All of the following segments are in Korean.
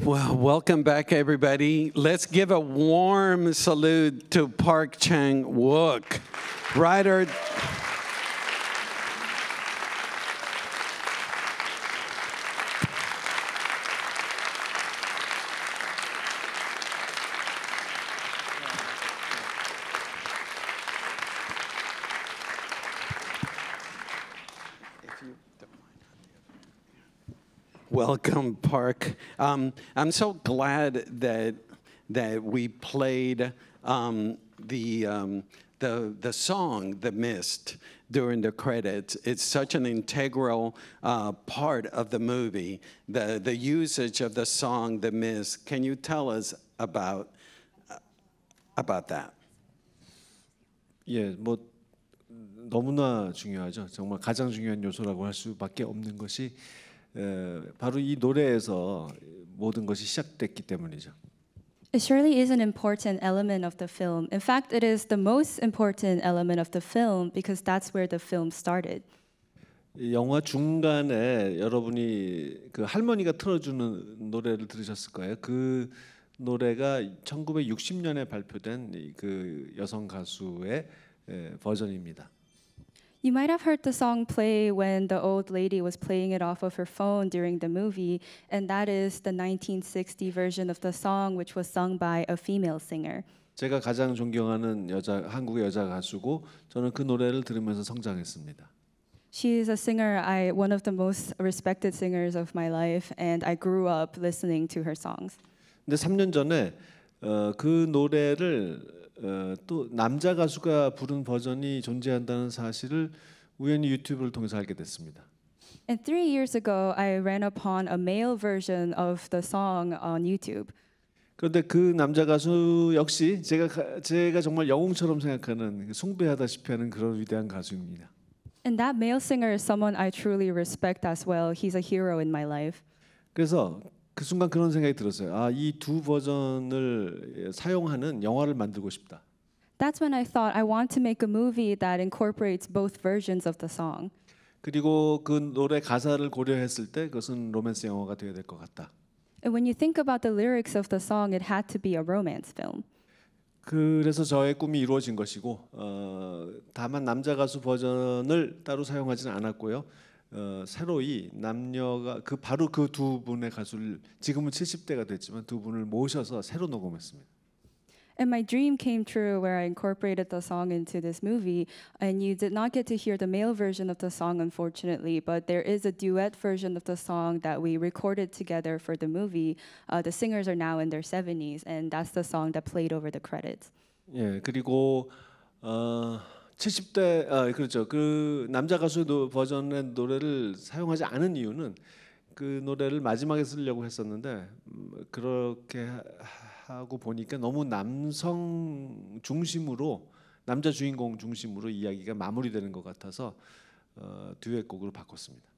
Well, welcome back, everybody. Let's give a warm salute to Park Chang Wook, writer. Welcome, Park. Um, I'm so glad that that we played um, the, um, the, the song, The Mist, during the credits. It's such an integral uh, part of the movie, the, the usage of the song, The Mist. Can you tell us about, uh, about that? 예, 뭐 너무나 중요하죠. 정말 가장 중요한 요소라고 할 수밖에 없는 것이 바로 이 노래에서 모든 것이 시작됐기 때문이죠. It surely is an important element of the film. In fact, it is the most important element of the film because that's where the film started. 영화 중간에 여러분이 그 할머니가 틀어주는 노래를 들으셨을 거예요. 그 노래가 1960년에 발표된 그 여성 가수의 버전입니다. You might have heard the song play when the old lady was playing it off of her phone during the movie, and that is the 1960 version of the song, which was sung by a female singer. 제가 가장 존경하는 여자 여자 가수고 저는 그 노래를 들으면서 성장했습니다. She is a singer, I one of the most respected singers of my life, and I grew up listening to her songs. 근데 3년 전에 어, 그 노래를 어, 또 남자 가수가 부른 버전이 존재한다는 사실을 우연히 유튜브를 통해서 알게 됐습니다. And three years ago, I ran upon a male version of the song on YouTube. 그런데 그 남자 가수 역시 제가 제가 정말 영웅처럼 생각하는 숭배하다시피 하는 그런 위대한 가수입니다. And that male singer is someone I truly respect as well. He's a hero in my life. 그래서 그 순간 그런 생각이 들었어요. 아, 이 두 버전을 사용하는 영화를 만들고 싶다. That's when I thought I want to make a movie that incorporates both versions of the song. 그리고 그 노래 가사를 고려했을 때 그것은 로맨스 영화가 되어야 될 것 같다. And when you think about the lyrics of the song, it had to be a romance film. 그래서 저의 꿈이 이루어진 것이고 어, 다만 남자 가수 버전을 따로 사용하지는 않았고요. 새로이 남녀가 그 바로 그 분의 가수를 지금은 70대가 됐지만 두 분을 모셔서 새로 녹음했습니다. And my dream came true where I incorporated the song into this movie. And you did not get to hear the male version of the song, unfortunately, but there is a duet version of the song that we recorded together for the movie. Uh, the singers are now in their 70s, and that's the song that played over the credits. 예, 그리고 어, 70대 아, 그렇죠. 그 남자 가수 버전의 노래를 사용하지 않은 이유는 그 노래를 마지막에 쓰려고 했었는데 음, 그렇게 하고 보니까 너무 남성 중심으로 남자 주인공 중심으로 이야기가 마무리되는 것 같아서 어, 듀엣곡으로 바꿨습니다.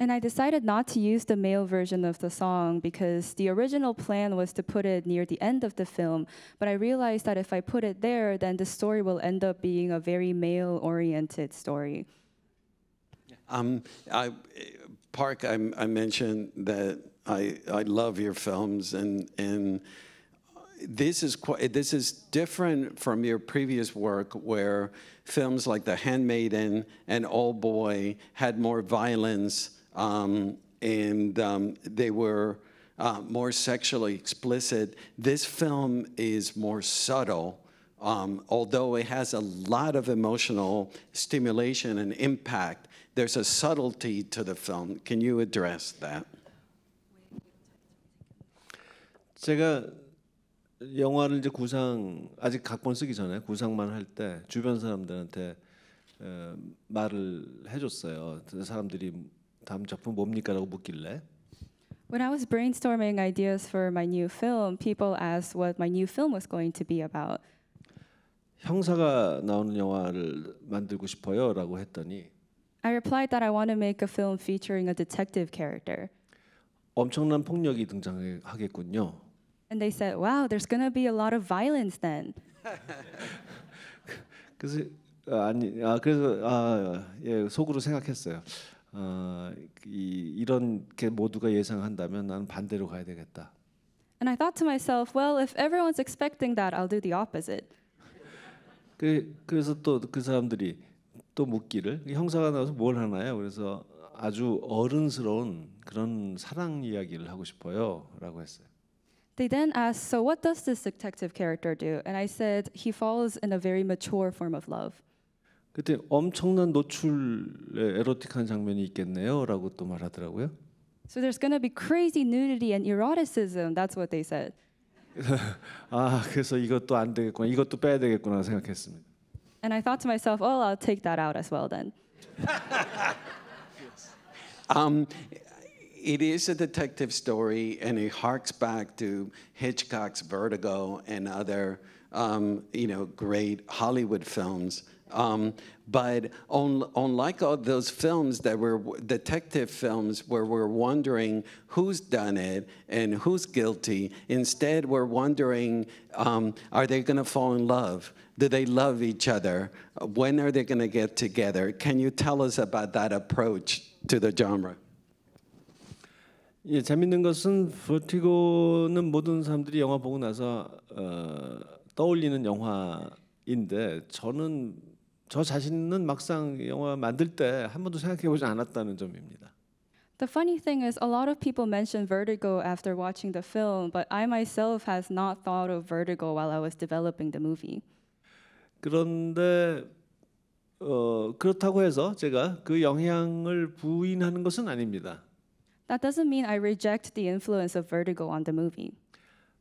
And I decided not to use the male version of the song because the original plan was to put it near the end of the film, but I realized that if I put it there, then the story will end up being a very male oriented story. Um, I, Park, I, I, mentioned that I, I love your films, and, and this is quite, this is different from your previous work where films like The Handmaiden and Old Boy had more violence um, and um, they were uh, more sexually explicit. This film is more subtle, um, although it has a lot of emotional stimulation and impact. There's a subtlety to the film. Can you address that? 제가 영화를 이제 구상 아직 각본 쓰기 전에 구상만 할 때 주변 사람들한테 에, 말을 해줬어요. 사람들이 다음 작품 뭡니까라고 묻길래 When I was brainstorming ideas for my new film, people asked what my new film was going to be about. 형사가 나오는 영화를 만들고 싶어요라고 했더니 I replied that I want to make a film featuring a detective character. 엄청난 폭력이 등장하겠군요. And they said, "Wow, there's going to be a lot of violence then." 그래서 아니 아 그래서 아예 속으로 생각했어요. 어, 이, 이런 게 모두가 예상한다면 나는 반대로 가야 되겠다. And I thought to myself, well, if everyone's expecting that, I'll do the opposite. 그, 그래서 또 그 사람들이 또 묻기를 형사가 나와서 뭘 하나요? 그래서 아주 어른스러운 그런 사랑 이야기를 하고 싶어요라고 했어요. They then asked, so what does this detective character do? And I said, he falls in a very mature form of love. 그때 엄청난 노출의 에로틱한 장면이 있겠네요라고 또 말하더라고요. So there's going to be crazy nudity and eroticism. That's what they said. 아, 그래서 이것도 안 되겠구나. 이것도 빼야 되겠구나 생각했습니다. And I thought to myself, "Oh, I'll take that out as well then." um, it is a detective story, and it harks back to Hitchcock's Vertigo and other, um, you know, great Hollywood films. Um, but on, unlike all those films that were detective films where we're wondering who's done it and who's guilty, instead we're wondering um, are they going to fall in love? Do they love each other? When are they going to get together? Can you tell us about that approach to the genre? 예, 재밌는 것은 버티고는 모든 사람들이 영화 보고 나서 어, 떠올리는 영화인데 저는 저 자신은 막상 영화 만들 때 한 번도 생각해 보지 않았다는 점입니다. The funny thing is, a lot of people mention vertigo after watching the film, but I myself has not thought of vertigo while I was developing the movie. 그런데 어, 그렇다고 해서 제가 그 영향을 부인하는 것은 아닙니다. That doesn't mean I reject the influence of vertigo on the movie.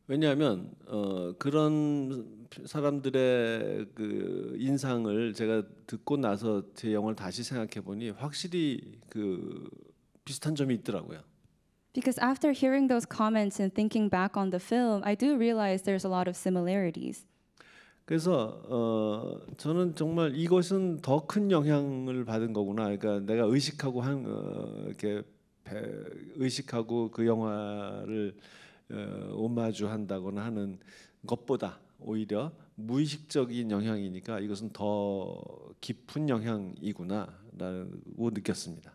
왜냐하면 어, 그런 사람들의 그 인상을 제가 듣고 나서 제 영화를 다시 생각해 보니 확실히 그 비슷한 점이 있더라고요. Because after hearing those comments and thinking back on the film, I do realize there's a lot of similarities. 그래서 어, 저는 정말 이것은 더 큰 영향을 받은 거구나. 그러니까 내가 의식하고 한 어, 이렇게 배, 의식하고 그 영화를 어, 오마주한다거나 하는 것보다 오히려 무의식적인 영향이니까 이것은 더 깊은 영향이구나라고 느꼈습니다.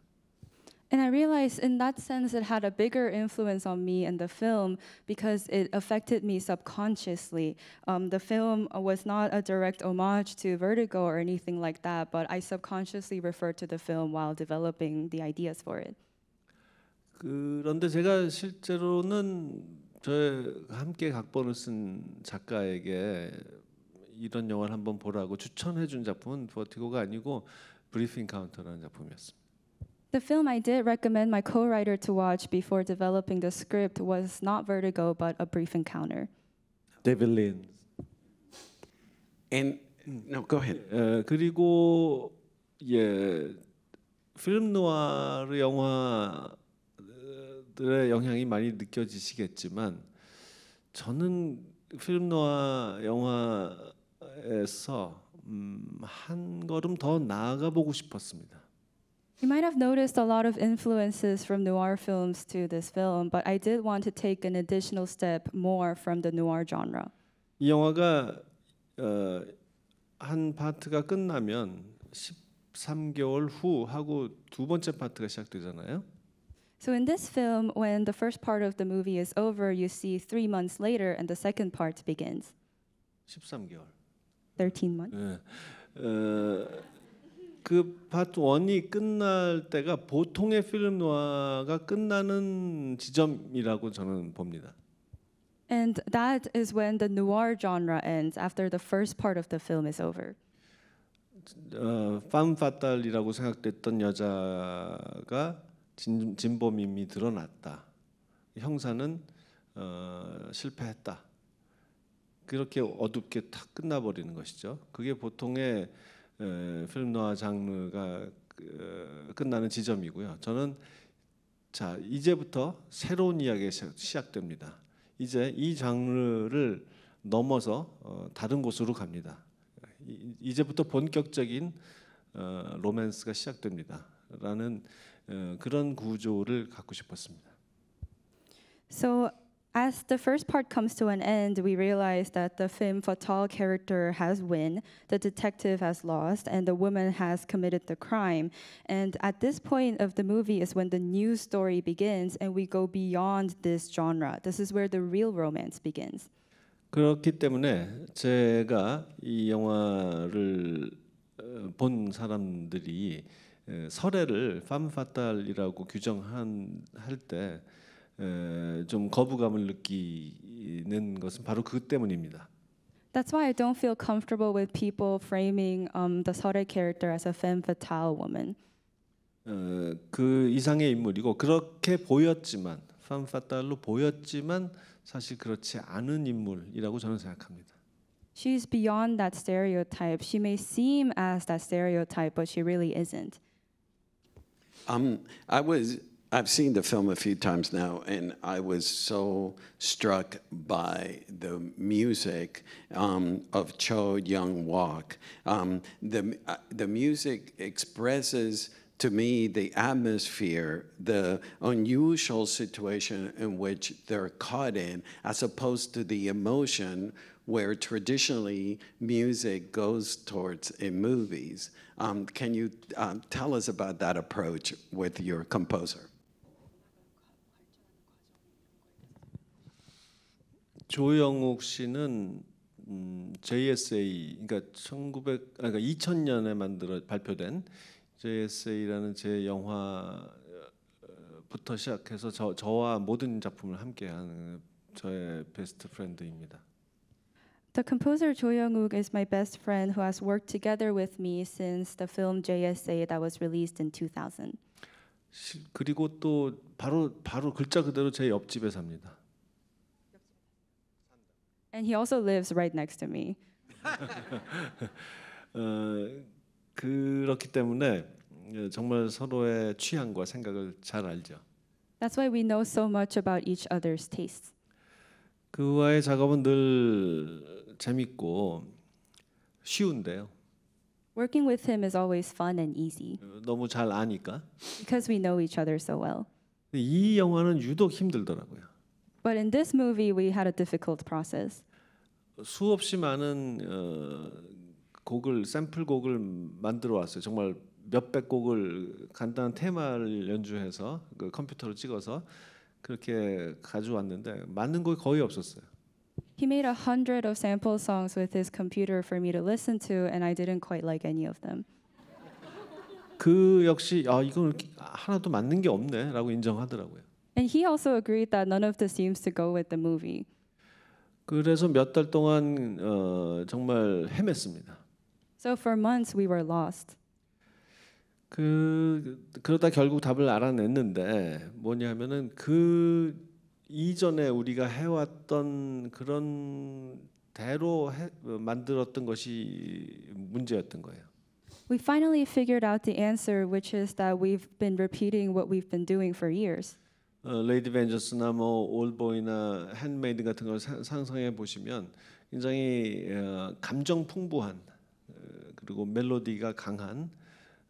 And I realized in that sense it had a bigger influence on me and the film because it affected me subconsciously. Um, the film was not a direct homage to Vertigo or anything like that, but I subconsciously referred to the film while developing the ideas for it. 그런데 제가 실제로는 저 함께 각본을 쓴 작가에게 이런 영화를 한번 보라고 추천해 준 작품은 버티고가 아니고 브리프 인카운터라는 작품이었습니다. The film I did recommend my co-writer to watch before developing the script was not Vertigo, but A Brief Encounter. David Lynn. And no, go ahead. 에, 그리고 예 필름 노아르 영화 것들의 영향이 많이 느껴지시겠지만 저는 필름 노아 영화에서 음, 한 걸음 더 나아가 보고 싶었습니다. You might have noticed a lot of influences from noir films to this film, but I did want to take an additional step more from the noir genre. 이 영화가 어, 한 파트가 끝나면 13개월 후 하고 두 번째 파트가 시작되잖아요. So in this film, when the first part of the movie is over, you see three months later and the second part begins. 13개월. 13 months. 예. 어, 그 파트 1이 끝날 때가 보통의 필름 노아가 끝나는 지점이라고 저는 봅니다. And that is when the noir genre ends after the first part of the film is over. 어, 팜 파탈이라고 생각됐던 여자가 진, 진범임이 드러났다. 형사는 어, 실패했다. 그렇게 어둡게 탁 끝나버리는 것이죠. 그게 보통의 에, 필름 노아 장르가 그, 어, 끝나는 지점이고요. 저는 자 이제부터 새로운 이야기가 시작됩니다. 이제 이 장르를 넘어서 어, 다른 곳으로 갑니다. 이, 제부터 본격적인 어, 로맨스가 시작됩니다. 라는 그런 구조를 갖고 싶었습니다. So As the first part comes to an end, we realize that the femme fatale character has won, the detective has lost, and the woman has committed the crime. And at this point of the movie is when the new story begins, and we go beyond this genre. This is where the real romance begins. 그렇기 때문에 제가 이 영화를 본 사람들이 설해를 파무파탈이라고 규정한 할 때 좀 거부감을 느끼는 것은 바로 그것 때문입니다. That's why I don't feel comfortable with people framing um, the Sore character as a femme fatale woman. 어, 그 이상의 인물이고 그렇게 보였지만 femme fatale로 보였지만 사실 그렇지 않은 인물이라고 저는 생각합니다. She's beyond that stereotype. She may seem as that stereotype, but she really isn't. Um, I was, I've seen the film a few times now, and I was so struck by the music um, of Cho Young Walk. Um, the, uh, the music expresses to me the atmosphere, the unusual situation in which they're caught in, as opposed to the emotion where traditionally music goes towards in movies. Um, can you um, tell us about that approach with your composer? 조영옥 씨는 음, JSA 그러니까 1900 그러니까 2000년에 만들어 발표된 JSA라는 제 영화부터 시작해서 저, 저와 모든 작품을 함께하는 저의 베스트 프렌드입니다. The composer Jo Young-uk is my best friend who has worked together with me since the film JSA that was released in 2000. 그리고 또 바로 바로 글자 그대로 제 옆집에 삽니다. And he also lives right next to me. 어, 그렇기 때문에 정말 서로의 취향과 생각을 잘 알죠. That's why we know so much about each other's tastes. 그와의 작업은 늘 재밌고 쉬운데요. Working with him is always fun and easy. 너무 잘 아니까. Because we know each other so well. 이 영화는 유독 힘들더라고요. But in this movie we had a difficult process. 수없이 많은 어, 곡을 샘플 곡을 만들어 왔어요. 정말 몇백 곡을 간단한 테마를 연주해서 그 컴퓨터로 찍어서 그렇게 가져왔는데 맞는 곡이 거의 없었어요. He made a hundred of sample songs with his computer for me to listen to, and I didn't quite like any of them. 그 역시 아 이건 하나도 맞는 게 없네라고 인정하더라고요. And he also agreed that none of this seems to go with the movie. 그래서 몇 동안 어, 정말 헤맸습니다. So for months we were lost. 그 그러다 결국 답을 알아냈는데 뭐냐면은 그 이전에 우리가 해왔던 그런 대로 해, 만들었던 것이 문제였던 거예요. We finally figured out the answer, which is that we've been repeating what we've been doing for years. 어, 레이디 벤저스나 뭐 올보이나 핸메이드 같은 걸 상상해 보시면 굉장히 어, 감정 풍부한 어, 그리고 멜로디가 강한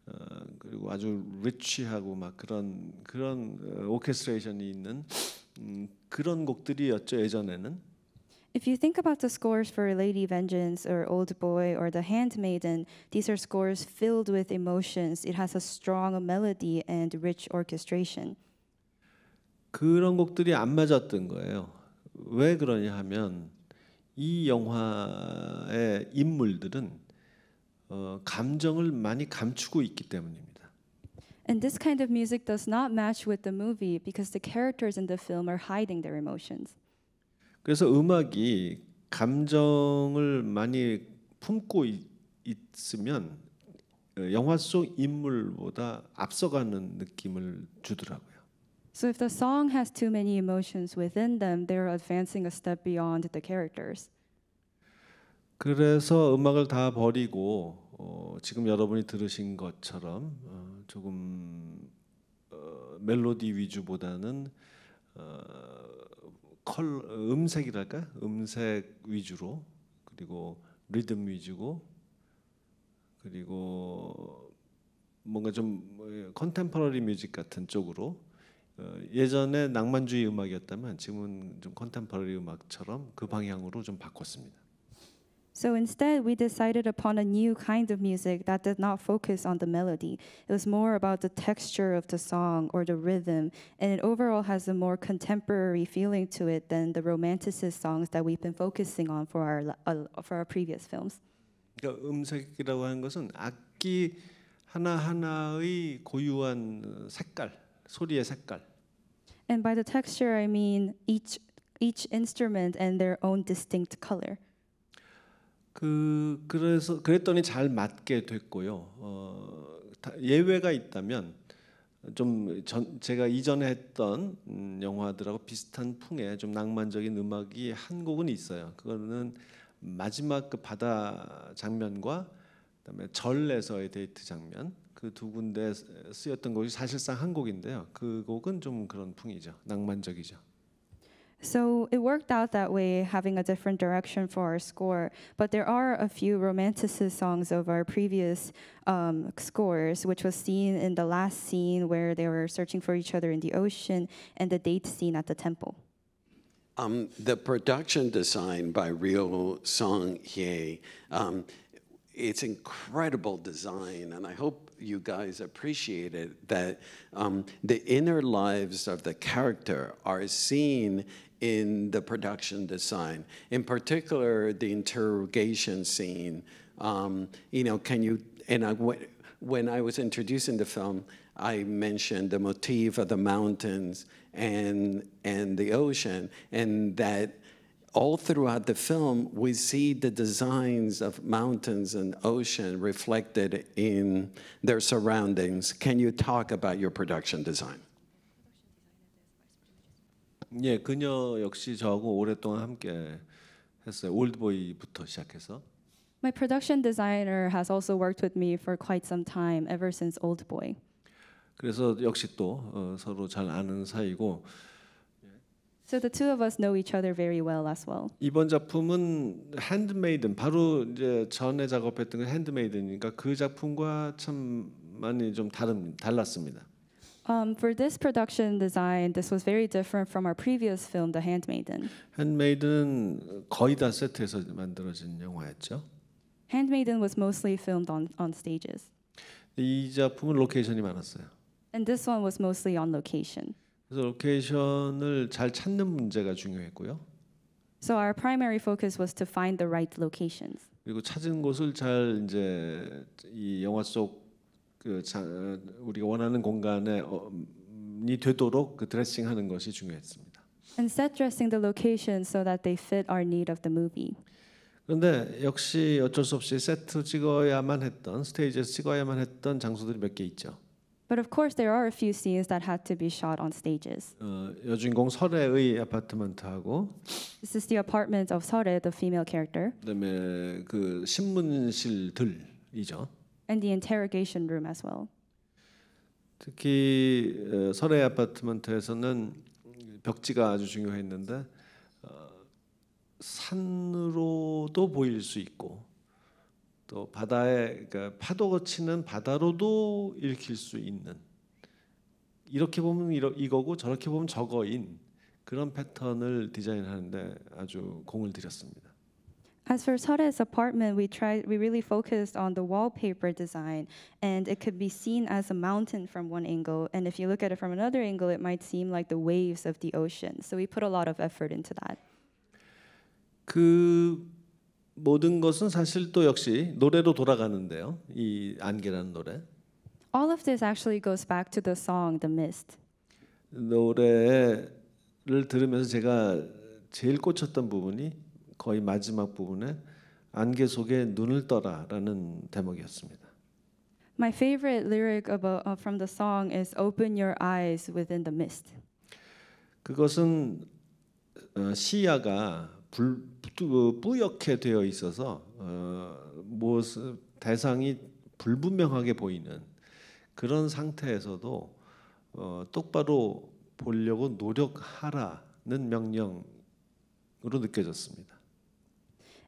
어, 그리고 아주 리치하고 막 그런 그런 어, 오케스트레이션이 있는 음, 그런 곡들이었죠 예전에는. If you think about the scores for Lady Vengeance or Old Boy or The Handmaiden, these are scores filled with emotions. It has a strong melody and rich orchestration. 그런 곡들이 안 맞았던 거예요. 왜 그러냐 하면 이 영화의 인물들은 어, 감정을 많이 감추고 있기 때문입니다. And this kind of music does not match with the movie because the characters in the film are hiding their emotions. 그래서 음악이 감정을 많이 품고 있, 있으면 영화 속 인물보다 앞서가는 느낌을 주더라고요. So if the song has too many emotions within them, they're advancing a step beyond the characters. 그래서 음악을 다 버리고 어, 지금 여러분이 들으신 것처럼 어, 조금 어, 멜로디 위주보다는 어, 컬 음색이랄까 음색 위주로 그리고 리듬 위주고 그리고 뭔가 좀 어, 컨템퍼러리 뮤직 같은 쪽으로 어, 예전에 낭만주의 음악이었다면 지금은 좀 컨템퍼러리 음악처럼 그 방향으로 좀 바꿨습니다. So instead, we decided upon a new kind of music that did not focus on the melody. It was more about the texture of the song or the rhythm, and it overall has a more contemporary feeling to it than the romanticist songs that we've been focusing on for our uh, for our previous films. 음색이라고 하는 것은 악기 하나 하나의 고유한 색깔, 소리의 색깔. And by the texture, I mean each each instrument and their own distinct color. 그 그래서 그랬더니 잘 맞게 됐고요. 어, 예외가 있다면 좀 전, 제가 이전에 했던 음, 영화들하고 비슷한 풍의 좀 낭만적인 음악이 한 곡은 있어요. 그거는 마지막 그 바다 장면과 그다음에 절에서의 데이트 장면 그 두 군데 쓰였던 곡이 사실상 한 곡인데요. 그 곡은 좀 그런 풍이죠. 낭만적이죠. So it worked out that way, having a different direction for our score. But there are a few romanticist songs of our previous um, scores, which was seen in the last scene where they were searching for each other in the ocean and the date scene at the temple. Um, the production design by Ryo Song Hye, um, it's incredible design, and I hope you guys appreciated that um, the inner lives of the character are seen in the production design, in particular the interrogation scene. Um, you know, can you, and I, when I was introducing the film, I mentioned the motif of the mountains and, and the ocean, and that all throughout the film, we see the designs of mountains and ocean reflected in their surroundings. Can you talk about your production design? 예, 그녀 역시 저하고 오랫동안 함께 했어요. 올드보이부터 시작해서. My production designer has also worked with me for quite some time, ever since Boy. 그래서 역시 또 어, 서로 잘 아는 사이고. So the two of us know each other very well as well. 이번 작품은 핸드메이든 바로 이제 전에 작업했던 건 핸드메이든이니까 그 작품과 참 많이 좀 다른 달랐습니다. Um, for this production design, this was very different from our previous film, The Handmaiden. 핸드메이든은 거의 다 세트에서 만들어진 영화였죠. Handmaiden was mostly filmed on on stages. 이 작품은 로케이션이 많았어요. And this one was mostly on location. 그래서 로케이션을 잘 찾는 문제가 중요했고요. So our primary focus was to find the right locations. 그리고 찾은 곳을 잘 이제 이 영화 속그 우리가 원하는 공간에 어, 음, 이 되도록 그 드레싱하는 것이 중요했습니다. And set dressing the location so that they fit our need of the movie. 그런데 역시 어쩔 수 없이 세트 찍어야만 했던 스테이지에서 찍어야만 했던 장소들이 몇 개 있죠. But of course, there are a few scenes that had to be shot on stages. 어, 여주인공 설애의 아파트먼트하고 This is the apartment of Sore, the female character, 그다음에 그 신문실들이죠. and the interrogation room as well. 특히 어, 설애 아파트먼트에서는 벽지가 아주 중요했는데 어, 산으로도 보일 수 있고 또 바다에 그러니까 파도가 치는 바다로도 일으킬 수 있는 이렇게 보면 이러, 이거고 저렇게 보면 저거인 그런 패턴을 디자인하는데 아주 공을 들였습니다. As for Sare's apartment, we tried we really focused on the wallpaper design and it could be seen as a mountain from one angle and if you look at it from another angle it might seem like the waves of the ocean. So we put a lot of effort into that. 그 모든 것은 사실 또 역시 노래로 돌아가는데요. 이 안개라는 노래. All of this actually goes back to the song The Mist. 노래를 들으면서 제가 제일 꽂혔던 부분이 거의 마지막 부분에 안개 속에 눈을 떠라라는 대목이었습니다. My favorite lyric about, uh, from the song is "Open your eyes within the mist." 그것은 어, 시야가 불, 뿌옇게 되어 있어서 어, 뭐 대상이 불분명하게 보이는 그런 상태에서도 어, 똑바로 보려고 노력하라는 명령으로 느껴졌습니다.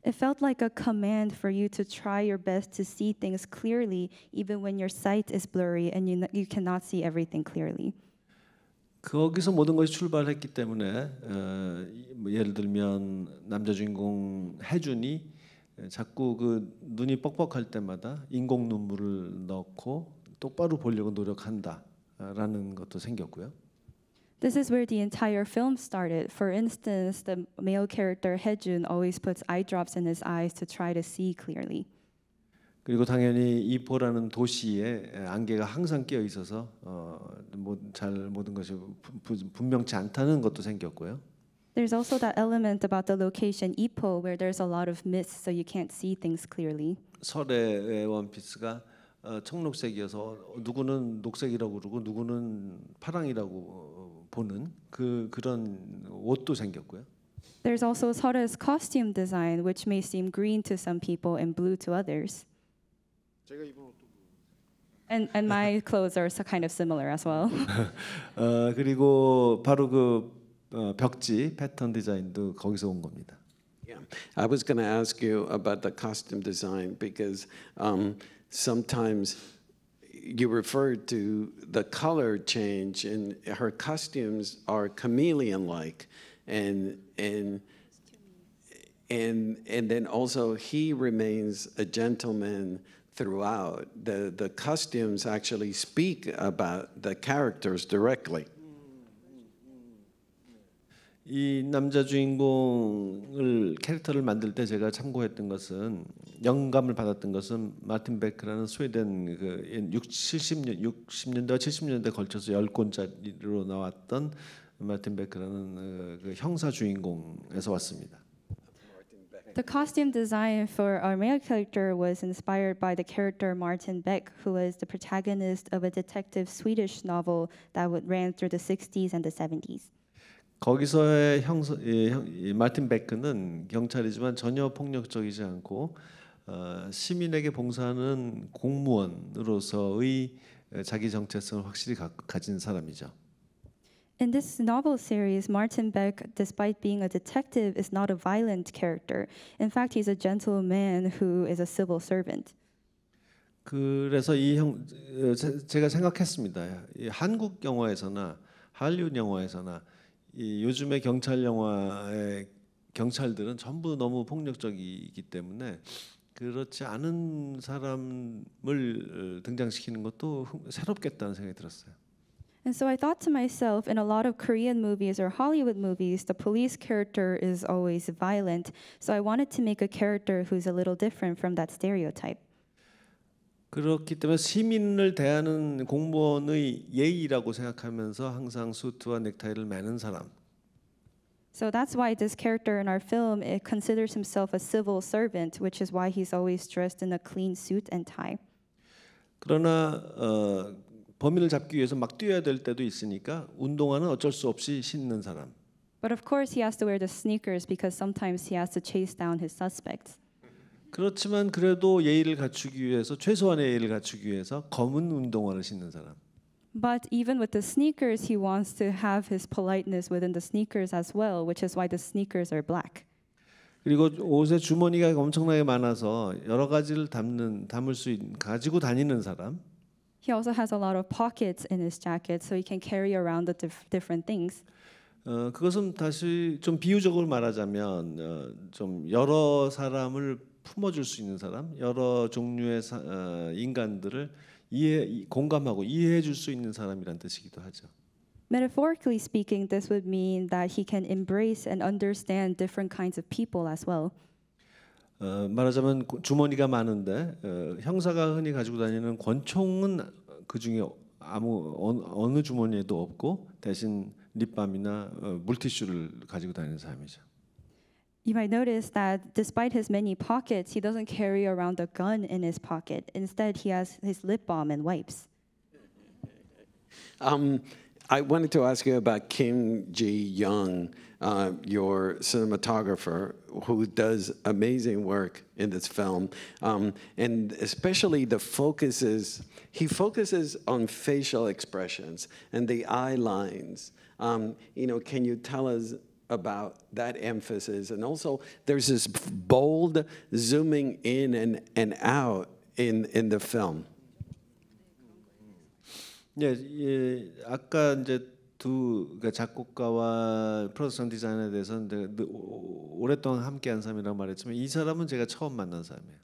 It felt like a command for you to try your best to see things clearly, even when your sight is blurry and you, you cannot see everything clearly. 거기서 모든 것이 출발했기 때문에 어, 예를 들면 남자 주인공 해준이 자꾸 그 눈이 뻑뻑할 때마다 인공 눈물을 넣고 똑바로 보려고 노력한다라는 것도 생겼고요. This is where the entire film started. For instance, the male character Hejun always puts eye drops in his eyes to try to see clearly. 그리고 당연히 이포라는 도시에 안개가 항상 끼어 있어서 어, 잘 모든 것이 분명치 않다는 것도 생겼고요. There's also that element about the location Ipoh where there's a lot of mist so you can't see things clearly. 설의 원피스가 어, 청록색이어서 누구는 녹색이라고 그러고 누구는 파랑이라고 보는 그 그런 옷도 생겼고요. There's also Sora's costume design which may seem green to some people and blue to others. And, and my clothes are so kind of similar as well. 어, 그리고 바로 그 어, 벽지 패턴 디자인도 거기서 온 겁니다. Yeah, I was going to ask you about the costume design because um, sometimes you referred to the color change, and her costumes are chameleon-like, and and and and then also he remains a gentleman. throughout. The, the costumes actually speak about the characters directly. 이 남자 주인공을 캐릭터를 만들 때 제가 참고했던 것은 영감을 받았던 것은 마틴 베크라는 스웨덴 그 60, 년 60년대와 70년대 걸쳐서 열 권짜리로 나왔던 마틴 베크라는 어, 그 형사 주인공에서 왔습니다. The costume design for our male character was inspired by the character Martin Beck, who was the protagonist of a detective Swedish novel that would ran through the 60s and the 70s. 거기서의 형사 예, 형, 예, 마틴 베크는 경찰이지만 전혀 폭력적이지 않고 어, 시민에게 봉사하는 공무원으로서의 자기 정체성을 확실히 가, 가진 사람이죠. In this novel series, Martin Beck, despite being a detective, is not a violent character. In fact, he's a gentleman who is a civil servant. 그래서 이형 제가 생각했습니다. 한국 영화에서나 할리우드 영화에서나 요즘의 경찰 영화의 경찰들은 전부 너무 폭력적이기 때문에 그렇지 않은 사람을 등장시키는 것도 새롭겠다는 생각이 들었어요. And so I thought to myself, in a lot of Korean movies or Hollywood movies, the police character is always violent. So I wanted to make a character who's a little different from that stereotype. 그렇기 때문에 시민을 대하는 공무원의 예의라고 생각하면서 항상 수트와 넥타이를 매는 사람. So that's why this character in our film it considers himself a civil servant, which is why he's always dressed in a clean suit and tie. 그러나 어, 범인을 잡기 위해서 막 뛰어야 될 때도 있으니까 운동화는 어쩔 수 없이 신는 사람. But of course he has to wear the sneakers because sometimes he has to chase down his suspects. 그렇지만 그래도 예의를 갖추기 위해서 최소한의 예의를 갖추기 위해서 검은 운동화를 신는 사람. But even with the sneakers, he wants to have his politeness within the sneakers as well, which is why the sneakers are black. 그리고 옷에 주머니가 엄청나게 많아서 여러 가지를 담는 담을 수 있는 가지고 다니는 사람. He also has a lot of pockets in his jacket, so he can carry around the dif- different things. 어, 그것은 다시 좀 비유적으로 말하자면 어, 좀 여러 사람을 품어줄 수 있는 사람, 여러 종류의 사, 어, 인간들을 이해, 공감하고 이해해줄 수 있는 사람이란 뜻이기도 하죠. Metaphorically speaking, this would mean that he can embrace and understand different kinds of people as well. 어, 말하자면 주머니가 많은데 어, 형사가 흔히 가지고 다니는 권총은 그 중에 아무 어, 느 주머니에도 없고 대신 립밤이나 어, 물티슈를 가지고 다니는 사람이죠. You might notice that despite his many pockets, he doesn't carry around a gun in his pocket. Instead, he has his lip balm and wipes. Um, I wanted to ask you about Kim Ji Young. uh, your cinematographer, who does amazing work in this film. Um, and especially the focuses, he focuses on facial expressions and the eye lines. Um, you know, can you tell us about that emphasis? And also, there's this bold zooming in and, and out in, in the film. 예, 예, 아까 이제 두 작곡가와 프로덕션 디자이너에 대해서는 오랫동안 함께한 사람이라고 말했지만 이 사람은 제가 처음 만난 사람이에요.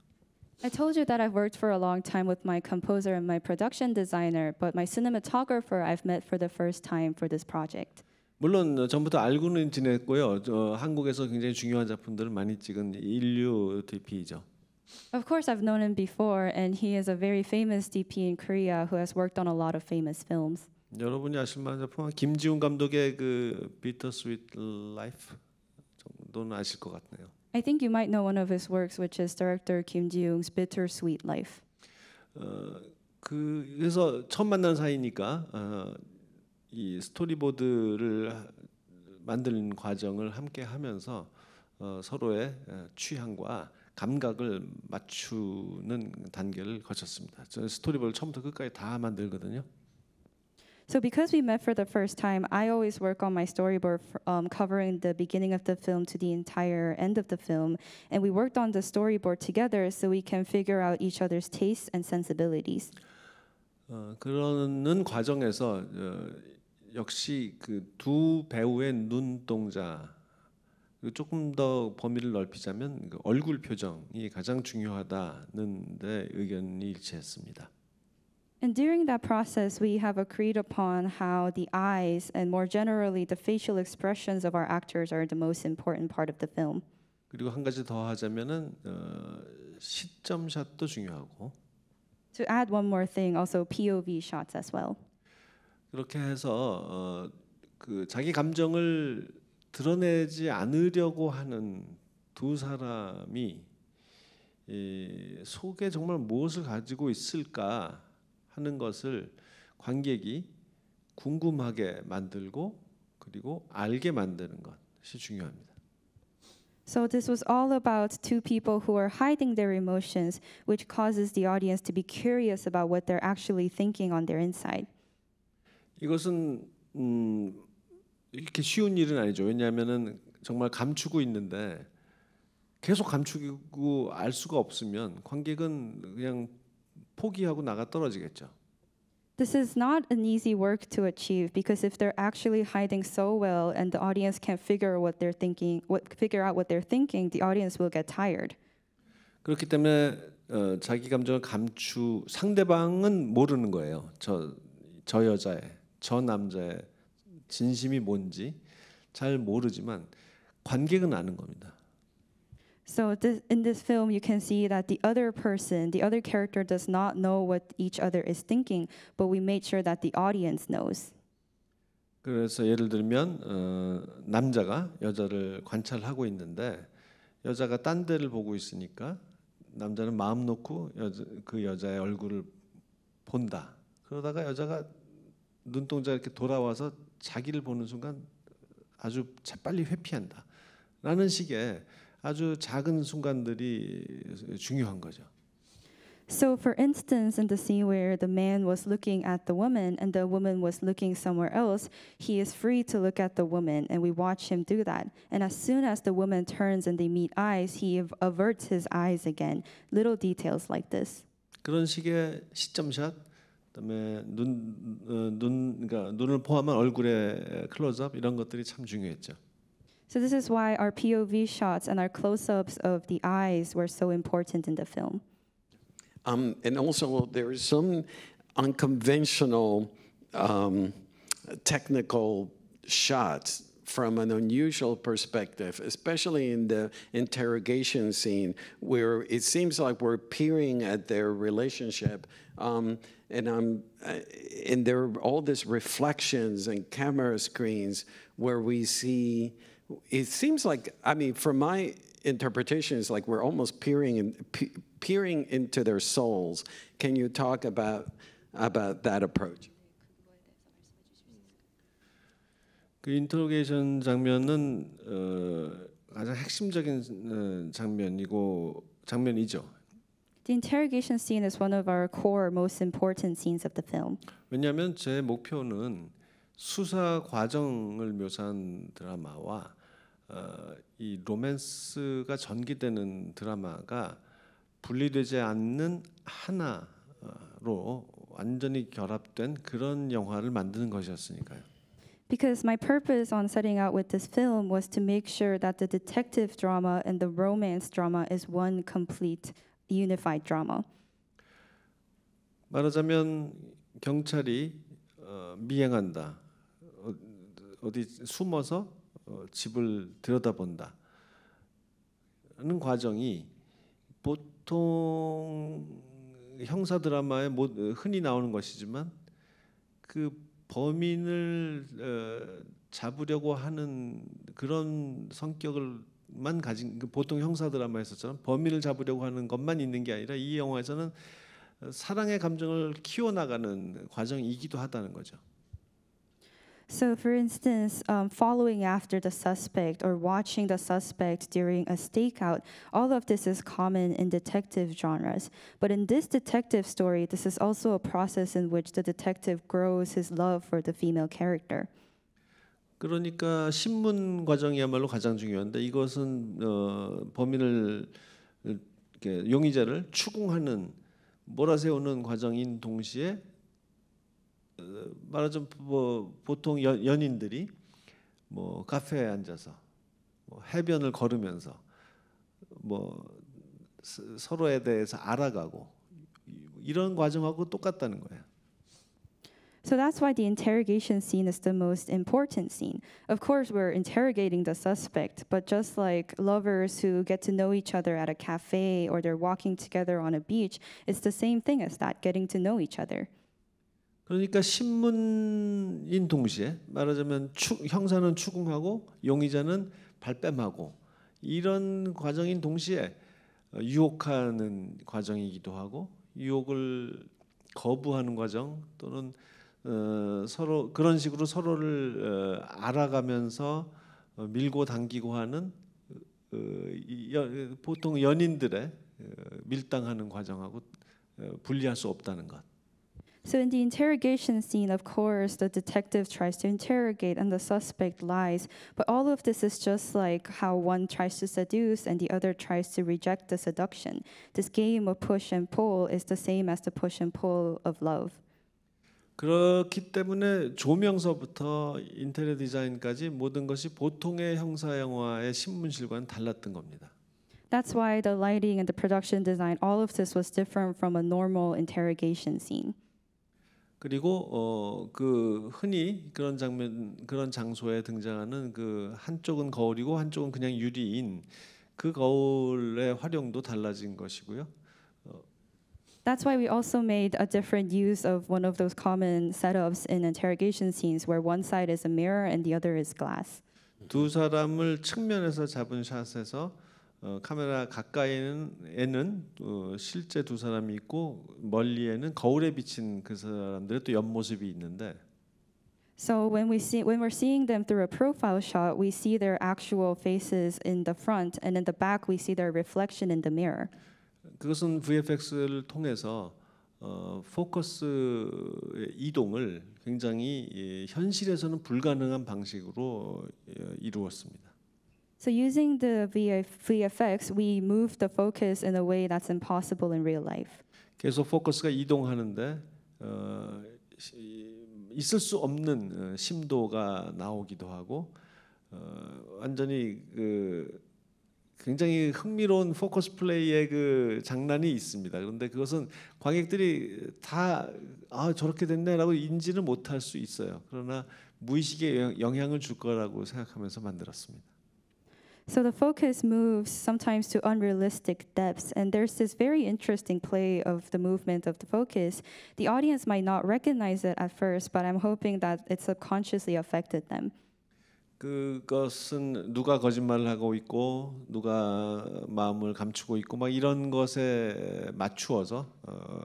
I told you that I've worked for a long time with my composer and my production designer, but my cinematographer I've met for the first time for this project. 물론 전부터 알고는 지냈고요. 한국에서 굉장히 중요한 작품들을 많이 찍은 인류 DP이죠. Of course, I've known him before, and he is a very famous DP in Korea who has worked on a lot of famous films. 여러분이 아실만한 작품 김지훈 감독의 그 Bitter s w 정도는 아실 것 같네요. I think you might know one of his works, which is director Kim Ji-young's Bitter Sweet Life. 어, 그 그래서 처음 만난 사이니까 어, 이 스토리보드를 만드는 과정을 함께 하면서 어, 서로의 어, 취향과 감각을 맞추는 단계를 거쳤습니다. 저 스토리보드를 처음부터 끝까지 다 만들거든요. So because we met for the first time, I always work on my storyboard um, covering the beginning of the film to the entire end of the film. And we worked on the storyboard together so we can figure out each other's tastes and sensibilities. 어, 그러는 과정에서 어, 역시 그두 배우의 눈동자 조금 더 범위를 넓히자면 그 얼굴 표정이 가장 중요하다는 데 의견이 일치했습니다. And during that process, we have agreed upon how the eyes and more generally the facial expressions of our actors are the most important part of the film. 그리고 한 가지 더 하자면은 어, 시점 샷도 중요하고. To add one more thing, also POV shots as well. 그렇게 해서 어, 그 자기 감정을 드러내지 않으려고 하는 두 사람이 이 속에 정말 무엇을 가지고 있을까 하는 것을 관객이 궁금하게 만들고 그리고 알게 만드는 것이 중요합니다. So this was all about two people who are hiding their emotions, which causes the audience to be curious about what they're actually thinking on their inside. 이것은 음, 이렇게 쉬운 일은 아니죠. 왜냐하면은 정말 감추고 있는데 계속 감추고 알 수가 없으면 관객은 그냥 포기하고 나가 떨어지겠죠. This is not an easy work to achieve because if they're actually hiding so well and the audience can't figure what they're thinking, what figure out what they're thinking, the audience will get tired. 그렇기 때문에 어, 자기 감정을 감추 상대방은 모르는 거예요. 저 저 여자의 저 남자의 진심이 뭔지 잘 모르지만 관객은 아는 겁니다. So this, in this film, you can see that the other person, the other character does not know what each other is thinking, but we made sure that the audience knows. 그래서 예를 들면 어, 남자가 여자를 관찰하고 있는데 여자가 딴 데를 보고 있으니까 남자는 마음 놓고 여자, 그 여자의 얼굴을 본다. 그러다가 여자가 눈동자 이렇게 돌아와서 자기를 보는 순간 아주 재빨리 회피한다. 라는 식의 아주 작은 순간들이 중요한 거죠. So for instance in the scene where the man was looking at the woman and the woman was looking somewhere else, he is free to look at the woman and we watch him do that. And as soon as the woman turns and they meet eyes, he averts his eyes again. Little details like this. 그런 식의 시점샷 그다음에 눈눈 어, 눈, 그러니까 눈을 포함한 얼굴의 클로즈업 이런 것들이 참 중요했죠. So this is why our POV shots and our close-ups of the eyes were so important in the film. Um, and also, there is some unconventional um, technical shots from an unusual perspective, especially in the interrogation scene, where it seems like we're peering at their relationship, um, and I'm, um, uh, and there are all these reflections and camera screens where we see it seems like, I mean, from my interpretation, it's like we're almost peering, in, pe peering into their souls. Can you talk about, about that approach? 그 인터로게이션 장면은 어, 가장 핵심적인 장면이고 장면이죠. The interrogation scene is one of our core, most important scenes of the film. 왜냐하면 제 목표는 수사 과정을 묘사한 드라마와 어, 이 로맨스가 전개되는 드라마가 분리되지 않는 하나로 완전히 결합된 그런 영화를 만드는 것이었으니까요. because my purpose on setting out with this film was to make sure that the detective drama and the romance drama is one complete unified drama. 말하자면 경찰이 어, 미행한다. 어디 숨어서 어, 집을 들여다본다. 는 과정이 보통 형사 드라마에 뭐, 어, 흔히 나오는 것이지만 그 범인을 어, 잡으려고 하는 그런 성격을만 가진 그 보통 형사 드라마에서처럼 범인을 잡으려고 하는 것만 있는 게 아니라 이 영화에서는 사랑의 감정을 키워나가는 과정이기도 하다는 거죠. So, for instance, um, following after the suspect or watching the suspect during a stakeout, all of this is common in detective genres. But in this detective story, this is also a process in which the detective grows his love for the female character. 그러니까 신문 과정이야말로 가장 중요한데 이것은 어, 범인을 이렇게 용의자를 추궁하는 몰아세우는 과정인 동시에 말하자면 뭐 보통 연, 연인들이 뭐 카페에 앉아서 뭐 해변을 걸으면서 뭐 서로에 대해서 알아가고 이런 과정하고 똑같다는 거예요. So that's why the interrogation scene is the most important scene. Of course, we're interrogating the suspect, but just like lovers who get to know each other at a cafe or they're walking together on a beach, it's the same thing as that, getting to know each other. 그러니까 신문인 동시에 말하자면 추, 형사는 추궁하고 용의자는 발뺌하고 이런 과정인 동시에 어, 유혹하는 과정이기도 하고 유혹을 거부하는 과정 또는 어, 서로 그런 식으로 서로를 어, 알아가면서 어, 밀고 당기고 하는 어, 여, 보통 연인들의 어, 밀당하는 과정하고 분리할 수 없다는 것. So in the interrogation scene, of course, the detective tries to interrogate and the suspect lies. But all of this is just like how one tries to seduce and the other tries to reject the seduction. This game of push and pull is the same as the push and pull of love. 그렇기 때문에 조명서부터 인테리어 디자인까지 모든 것이 보통의 형사 영화의 신문실과는 달랐던 겁니다. That's why the lighting and the production design, all of this was different from a normal interrogation scene. 그리고 어그 흔히 그런 장면 그런 장소에 등장하는 그 한쪽은 거울이고 한쪽은 그냥 유리인 그 거울의 활용도 달라진 것이고요. That's why we also made a different use of one of those common setups in interrogation scenes where one side is a mirror and the other is glass. 두 사람을 측면에서 잡은 샷에서 어, 카메라 가까이에는 어, 실제 두 사람이 있고 멀리에는 거울에 비친 그 사람들의 또 옆모습이 있는데 So when we see when we're seeing them through a profile shot, we see their actual faces in the front and in the back we see their reflection in the mirror. 그것은 VFX를 통해서 어, 포커스의 이동을 굉장히 예, 현실에서는 불가능한 방식으로 예, 이루었습니다. So using the VFX, we move the focus in a way that's impossible in real life. 계속 포커스가 이동하는데 어, 있을 수 없는 어, 심도가 나오기도 하고 어, 완전히 그 굉장히 흥미로운 포커스 플레이의 그 장난이 있습니다. 그런데 그것은 관객들이 다아 저렇게 됐네라고 인지는 못할 수 있어요. 그러나 무의식에 영향을 줄 거라고 생각하면서 만들었습니다. So the focus moves sometimes to unrealistic depths, and there's this very interesting play of the movement of the focus. The audience might not recognize it at first, but I'm hoping that it subconsciously affected them. 그것은 누가 거짓말을 하고 있고 누가 마음을 감추고 있고 막 이런 것에 맞추어서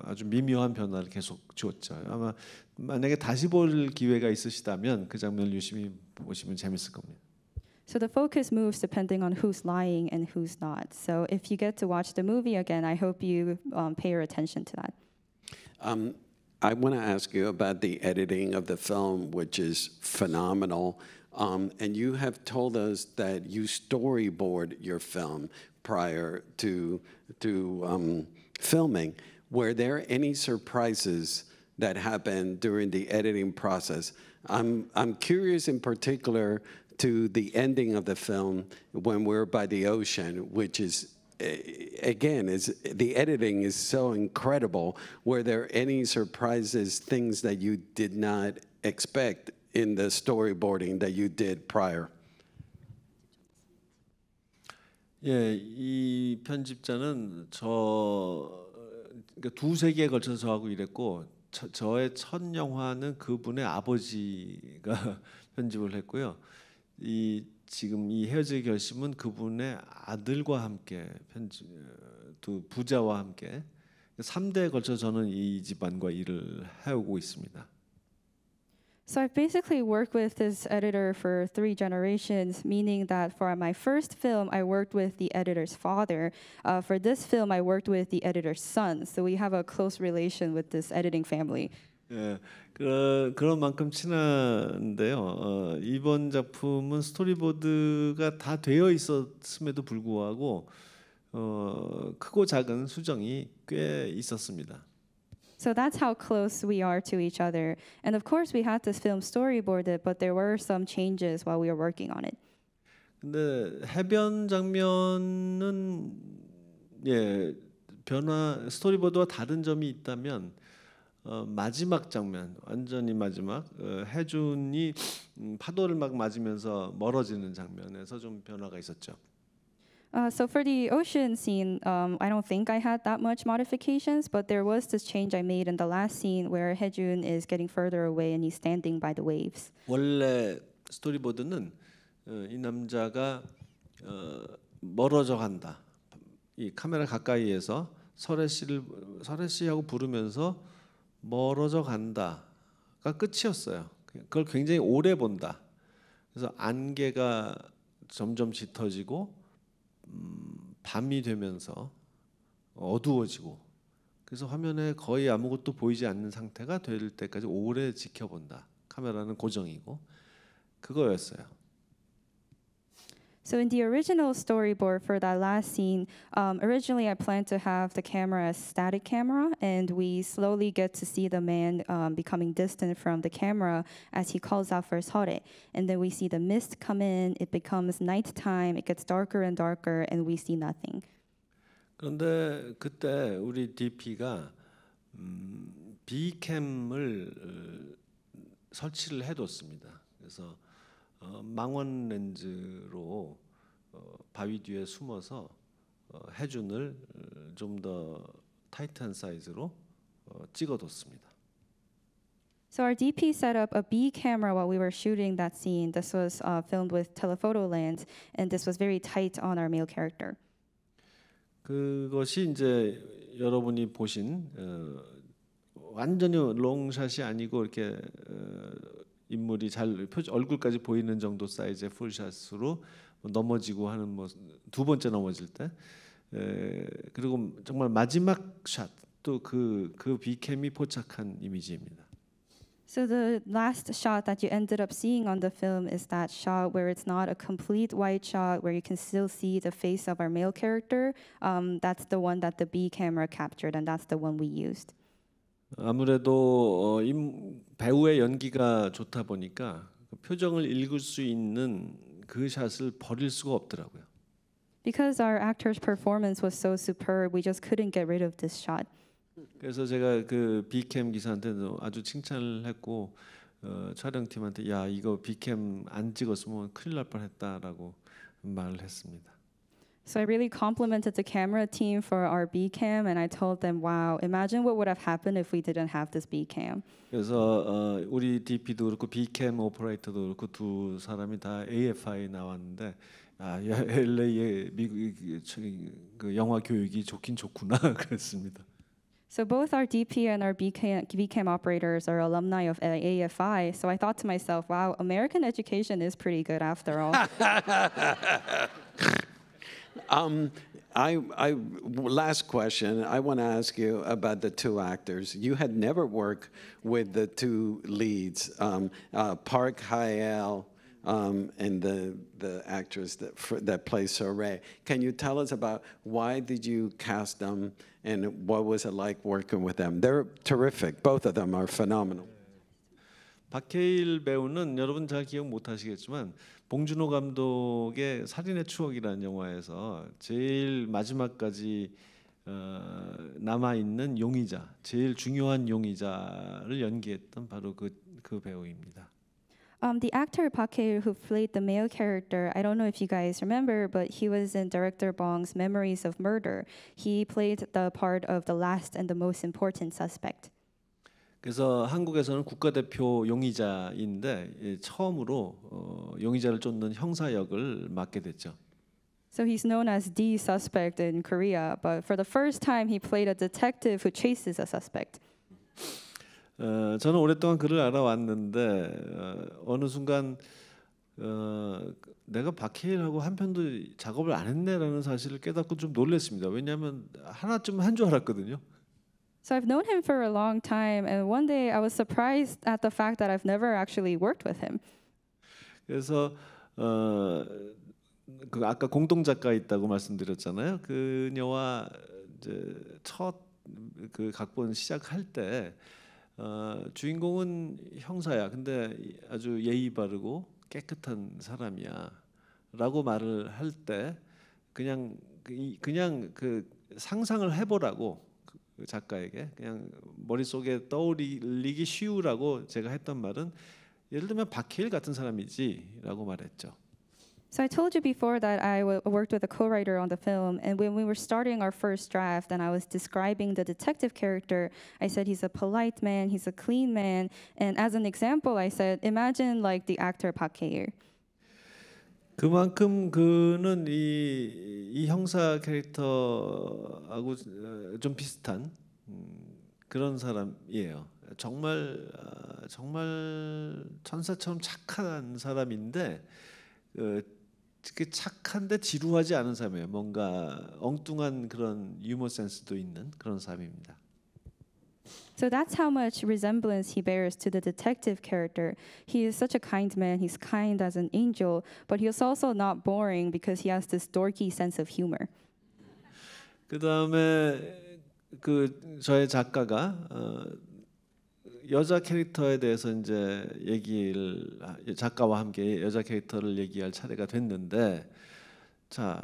아주 미묘한 변화를 계속 주었죠. 아마 만약에 다시 볼 기회가 있으시다면 그 장면을 유심히 보시면 재밌을 겁니다. So the focus moves depending on who's lying and who's not. So if you get to watch the movie again, I hope you um, pay your attention to that. Um, I want to ask you about the editing of the film, which is phenomenal. Um, and you have told us that you storyboard your film prior to to um, filming. Were there any surprises that happened during the editing process? I'm, I'm curious in particular to the ending of the film when we're by the ocean, which is eh, again is the editing is so incredible. Were there any surprises, things that you did not expect in the storyboarding that you did prior? 예, 이 편집자는 저 그러니까 두 세기에 걸쳐서 하고 일했고 저, 저의 첫 영화는 그분의 아버지가 편집을 했고요. 이 지금 이 헤어질 결심은 그분의 아들과 함께 편지 두 부자와 함께 3대에 걸쳐 저는 이 집안과 일을 해오고 있습니다. So I basically worked with this editor for three generations, meaning that for my first film, I worked with the editor's father. Uh, for this film, I worked with the editor's son. So we have a close relation with this editing family. 예, 그, 그런 만큼 친한데요. 어, 이번 작품은 스토리보드가 다 되어 있었음에도 불구하고 어, 크고 작은 수정이 꽤 있었습니다. So that's how close we are to each other. And of course, we had this film storyboarded, but there were some changes while we were working on it. 근데 해변 장면은 예 변화 스토리보드와 다른 점이 있다면. 어, 마지막 장면, 완전히 마지막 어, 해준이 음, 파도를 막 맞으면서 멀어지는 장면에서 좀 변화가 있었죠. Uh, so for the ocean scene, um, I don't think I had that much modifications, but there was this change I made in the last scene where Hejun is getting further away and he's standing by the waves. 원래 스토리보드는 어, 이 남자가 어, 멀어져 간다. 이 카메라 가까이에서 설혜 씨를 설혜 씨하고 부르면서 멀어져 간다가 끝이었어요. 그걸 굉장히 오래 본다. 그래서 안개가 점점 짙어지고 음, 밤이 되면서 어두워지고 그래서 화면에 거의 아무것도 보이지 않는 상태가 될 때까지 오래 지켜본다. 카메라는 고정이고 그거였어요. So in the original storyboard for that last scene, um, originally I planned to have the camera as static camera, and we slowly get to see the man um, becoming distant from the camera as he calls out for his hore. And then we see the mist come in, it becomes nighttime, it gets darker and darker, and we see nothing. 그런데 그때 우리 DP가 음, 비캠을 설치를 해뒀습니다. 그래서 망원 렌즈로 바위 뒤에 숨어서 해준을 좀 더 타이트한 사이즈로 찍어뒀습니다. So our DP set up a B camera while we were shooting that scene. This was uh, filmed with telephoto lens, and this was very tight on our male character. 그것이 이제 여러분이 보신 어, 완전히 롱샷이 아니고 이렇게 어, 인물이 잘 얼굴까지 보이는 정도 사이즈의 풀샷으로 넘어지고 하는 뭐두 번째 넘어질 때 에, 그리고 정말 마지막 샷또그그 비캠이 포착한 이미지입니다. So the last shot that you ended up seeing on the film is that shot where it's not a complete white shot, where you can still see the face of our male character. Um, that's the one that the B camera captured, and that's the one we used. 아무래도 어, 배우의 연기가 좋다 보니까 그 표정을 읽을 수 있는 그 샷을 버릴 수가 없더라고요. Because our actor's performance was so superb, we just couldn't get rid of this shot. 그래서 제가 그 비캠 기사한테도 아주 칭찬을 했고 어, 촬영팀한테 야 이거 비캠 안 찍었으면 큰일 날 뻔했다라고 말을 했습니다. So I really complimented the camera team for our B cam, and I told them, "Wow, imagine what would have happened if we didn't have this B cam." 그래서 어, 우리 DP도 그렇고 B cam 오퍼레이터도 그렇고 두 사람이 다 AFI 나왔는데 아, LA의 미국 그 영화 교육이 좋긴 좋구나 그랬습니다. So both our DP and our BCAM, cam operators are alumni of AFI. So I thought to myself, wow, American education is pretty good after all. Um, I, I, last question. I want to ask you about the two actors. You had never worked with the two leads, um, uh, Park Hyel um, and the the actress that for, that plays Soray. Can you tell us about why did you cast them and what was it like working with them? They're terrific. Both of them are phenomenal. 박해일 배우는 여러분 잘 기억 못 하시겠지만 봉준호 감독의 살인의 추억이라는 영화에서 제일 마지막까지 어, 남아 있는 용의자, 제일 중요한 용의자를 연기했던 바로 그, 그 배우입니다. Um, the actor Park Hae who played the male character, I don't know if you guys remember, but he was in director Bong's Memories of Murder. He played the part of the last and the most important suspect. 그래서 한국에서는 국가대표 용의자인데 예, 처음으로 어, 용의자를 쫓는 형사 역을 맡게 됐죠. So he's known as the suspect in Korea, but for the first time he played a detective who chases a suspect. 어, 저는 오랫동안 그를 알아왔는데 어, 느 순간 어, 내가 박해일하고 한 편도 작업을 안 했네라는 사실을 깨닫고 좀 놀랐습니다. 왜냐하면 하나쯤 한줄 알았거든요. So I've known him for a long time, and one day I was surprised at the fact that I've never actually worked with him. 그래서 어, 그 아까 공동 작가 있다고 말씀드렸잖아요. 그녀와 이제 첫그 각본 시작할 때 어, 주인공은 형사야. 근데 아주 예의 바르고 깨끗한 사람이야.라고 말을 할 때 그냥 그냥 그 상상을 해보라고 작가에게 그냥 머릿속에 떠올리기 쉬우라고 제가 했던 말은 예를 들면 박해일 같은 사람이지라고 말했죠. So I told you before that I worked with a co-writer on the film, and when we were starting our first draft, and I was describing the detective character, I said he's a polite man, he's a clean man, and as an example, I said, imagine like the actor Park Hae-il. 그만큼 그는 이, 이 형사 캐릭터하고 어, 좀 비슷한 음, 그런 사람이에요. 정말 아, 정말 천사처럼 착한 사람인데 특 어, 그 착한데 지루하지 않은 사람이에요. 뭔가 엉뚱한 그런 유머 센스도 있는 그런 사람입니다. So that's how much resemblance he bears to the detective character. He is such a kind man, he's kind as an angel, but he's also not boring because he has this dorky sense of humor. 그다음에 그 저의 작가가 어, 여자 캐릭터에 대해서 이제 얘기를 작가와 함께 여자 캐릭터를 얘기할 차례가 됐는데 자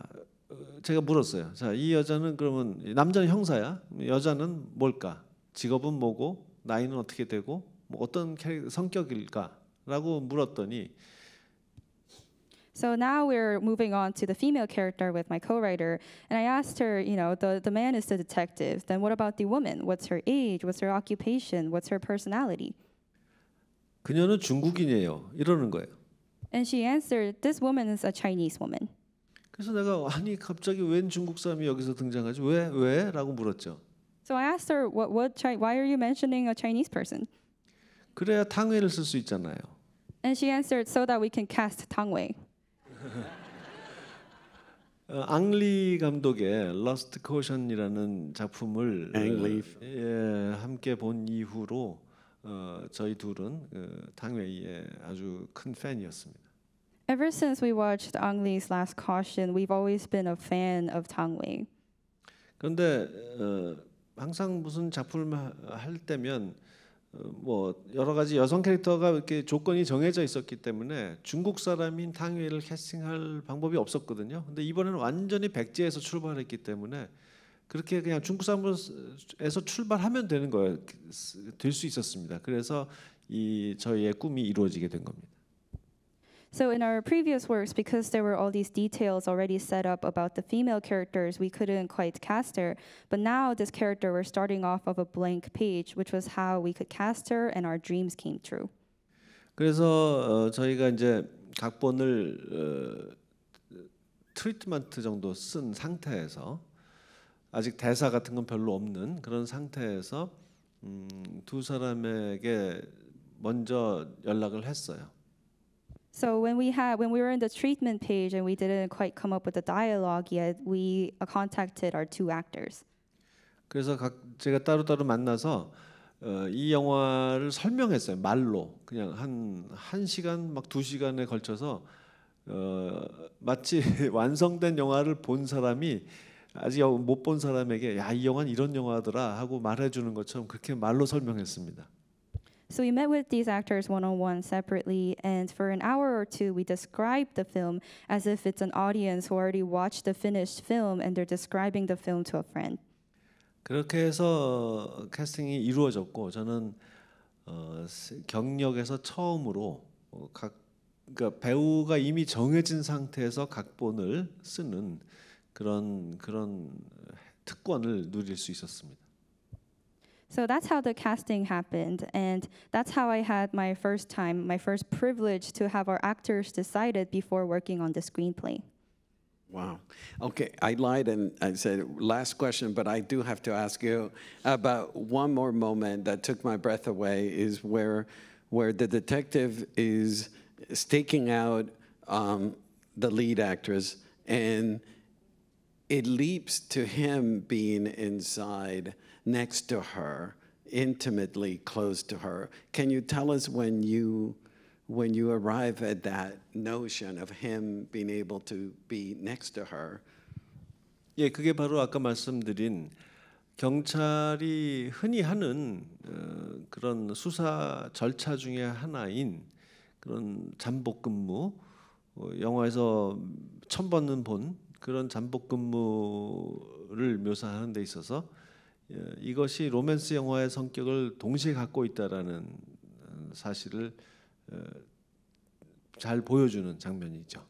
제가 물었어요. 자, 이 여자는 그러면 남자는 형사야. 여자는 뭘까? 직업은 뭐고 나이는 어떻게 되고 뭐 어떤 성격일까라고 물었더니 So now we're moving on to the female character with my co-writer, and I asked her, you know, the, the man is the detective. Then what about the woman? What's her age? What's her occupation? What's her personality? 그녀는 중국인이에요. 이러는 거예요. And she answered, this woman is a Chinese woman. 그래서 내가 아니 갑자기 웬 중국 사람이 여기서 등장하지? 왜? 왜? 라고 물었죠. So I asked her, what, what, why are you mentioning a Chinese person? 그래야 탕웨를 쓸 있잖아요. And she answered, so that we can cast 탕웨. 앙리 감독의 Lost Caution이라는 작품을 예, 함께 본 이후로 어, 저희 둘은 그, 탕웨이의 아주 큰 팬이었습니다. Ever since we watched Ang Lee's Last Caution, we've always been a fan of Tang Wei. 그런데 어, 항상 무슨 작품을 할 때면 어, 뭐 여러 가지 여성 캐릭터가 이렇게 조건이 정해져 있었기 때문에 중국 사람인 탕웨이를 캐스팅할 방법이 없었거든요. 근데 이번에는 완전히 백제에서 출발했기 때문에 그렇게 그냥 중국 사람에서 출발하면 되는 거예요. 될수 그, 있었습니다. 그래서 이 저희의 꿈이 이루어지게 된 겁니다. So in our previous works, because there were all these details already set up about the female characters, we couldn't quite cast her. But now this character, we're starting off of a blank page, which was how we could cast her and our dreams came true. 그래서 어, 저희가 이제 각본을 어, 트리트먼트 정도 쓴 상태에서 아직 대사 같은 건 별로 없는 그런 상태에서 음, 두 사람에게 먼저 연락을 했어요. So when we had when we were in the treatment page and we didn't quite come up with a dialogue yet, we contacted our two actors. 그래서 각 제가 따로따로 만나서 어, 이 영화를 설명했어요 말로 그냥 한 한 시간 막 두 시간에 걸쳐서 어, 마치 완성된 영화를 본 사람이 아직 못 본 사람에게 야이 영화는 이런 영화더라 하고 말해주는 것처럼 그렇게 말로 설명했습니다. So we met with these actors one on one separately, and for an hour or two, we described the film as if it's an audience who already watched the finished film and they're describing the film to a friend. 그렇게 해서 캐스팅이 이루어졌고 저는 어, 경력에서 처음으로 각 그러니까 배우가 이미 정해진 상태에서 각본을 쓰는 그런 그런 특권을 누릴 수 있었습니다. So that's how the casting happened, and that's how I had my first time, my first privilege to have our actors decided before working on the screenplay. Wow. Okay, I lied and I said last question, but I do have to ask you about one more moment that took my breath away is where, where the detective is staking out um, the lead actress and it leaps to him being inside next to her, intimately close to her. Can you tell us when you when you arrive at that notion of him being able to be next to her? 예, 그게 바로 아까 말씀드린 경찰이 흔히 하는 어, 그런 수사 절차 중의 하나인 그런 잠복 근무 어, 영화에서 천 번은 본 그런 잠복 근무를 묘사하는 데 있어서 이것이 로맨스 영화의 성격을 동시에 갖고 있다라는 사실을 잘 보여주는 장면이죠.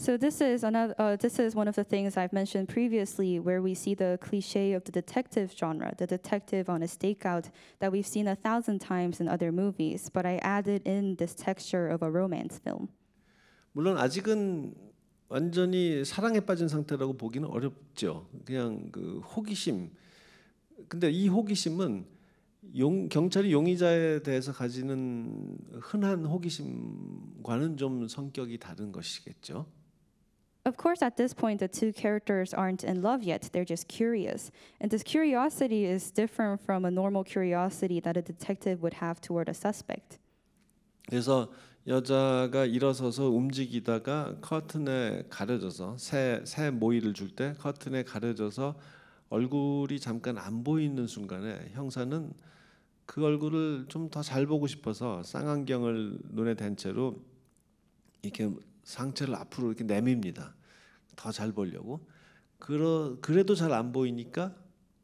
So this is another. Uh, this is one of the things I've mentioned previously, where we see the cliche of the detective genre, the detective on a stakeout that we've seen a thousand times in other movies. But I added in this texture of a romance film. 물론 아직은 완전히 사랑에 빠진 상태라고 보기는 어렵죠. 그냥 그 호기심. 근데 이 호기심은 용, 경찰이 용의자에 대해서 가지는 흔한 호기심과는 좀 성격이 다른 것이겠죠. Of course, at this point, the two characters aren't in love yet. They're just curious. And this curiosity is different from a normal curiosity that a detective would have toward a suspect. 그래서 여자가 일어서서 움직이다가 커튼에 가려져서 새새 모이를 줄 때 커튼에 가려져서 얼굴이 잠깐 안 보이는 순간에 형사는 그 얼굴을 좀 더 잘 보고 싶어서 쌍안경을 눈에 댄 채로 이렇게 상체를 앞으로 이렇게 내밉니다. 더 잘 보려고. 그러, 그래도 잘 안 보이니까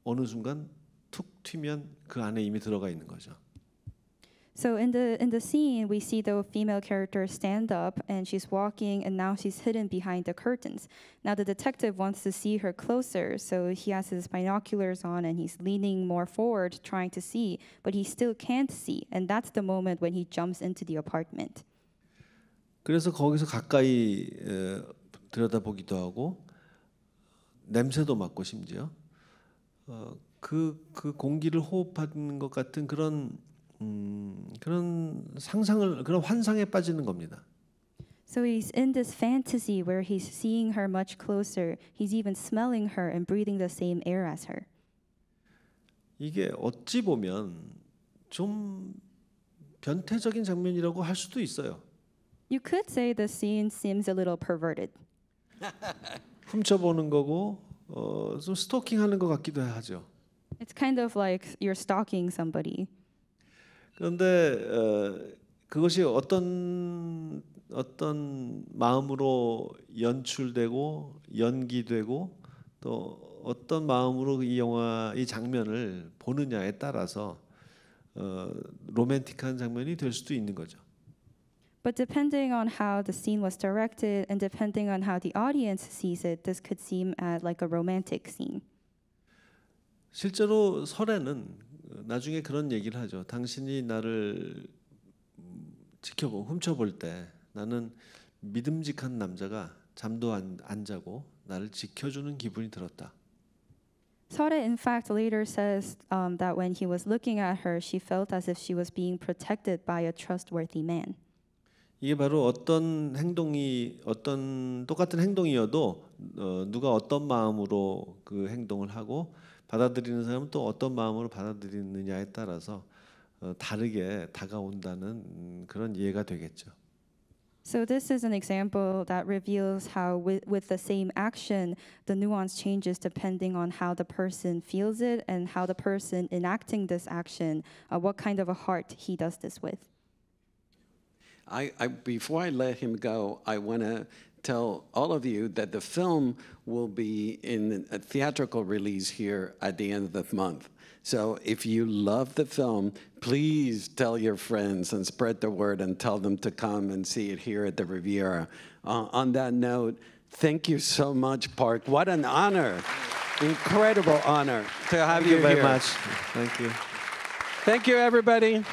어느 순간 툭 튀면 그 안에 이미 들어가 있는 거죠. So in the in the scene, we see the female character stand up and she's walking, and now she's hidden behind the curtains. Now the detective wants to see her closer, so he has his binoculars on and he's leaning more forward, trying to see, but he still can't see, and that's the moment when he jumps into the apartment. 그래서 거기서 가까이 에, 들여다보기도 하고 냄새도 맡고 심지어 어, 그, 그 공기를 호흡하는 것 같은 그런 음, 그런 상상을 그런 환상에 빠지는 겁니다. So he's in this fantasy where he's seeing her much closer. He's even smelling her and breathing the same air as her. 이게 어찌 보면 좀 변태적인 장면이라고 할 수도 있어요. You could say the scene seems a little perverted. 훔쳐보는 거고 어, 좀 스토킹하는 것 같기도 하죠. It's kind of like you're stalking somebody. 그런데 어, 그것이 어떤 어떤 마음으로 연출되고 연기되고 또 어떤 마음으로 이 영화 이 장면을 보느냐에 따라서 어, 로맨틱한 장면이 될 수도 있는 거죠. But depending on how the scene was directed and depending on how the audience sees it, this could seem like a romantic scene. 실제로 설에는 나중에 그런 얘기를 하죠. 당신이 나를 지켜보 훔쳐볼 때 나는 믿음직한 남자가 잠도 안, 안 자고 나를 지켜주는 기분이 들었다. Sara, in fact, later says um, that when he was looking at her, she felt as if she was being protected by a trustworthy man. 이게 바로 어떤 행동이 어떤 똑같은 행동이어도 어, 누가 어떤 마음으로 그 행동을 하고 받아들이는 사람은 또 어떤 마음으로 받아들이느냐에 따라서 다르게 다가온다는 그런 이해가 되겠죠. So this is an example that reveals how with, with the same action, the nuance changes depending on how the person feels it and how the person enacting this action, uh, what kind of a heart he does this with. I, I, before I let him go, I want to tell all of you that the film will be in a theatrical release here at the end of the month. So if you love the film, please tell your friends and spread the word and tell them to come and see it here at the Riviera. Uh, on that note, thank you so much, Park. What an honor, incredible honor to have thank you, you very here. much. Thank you. Thank you, everybody.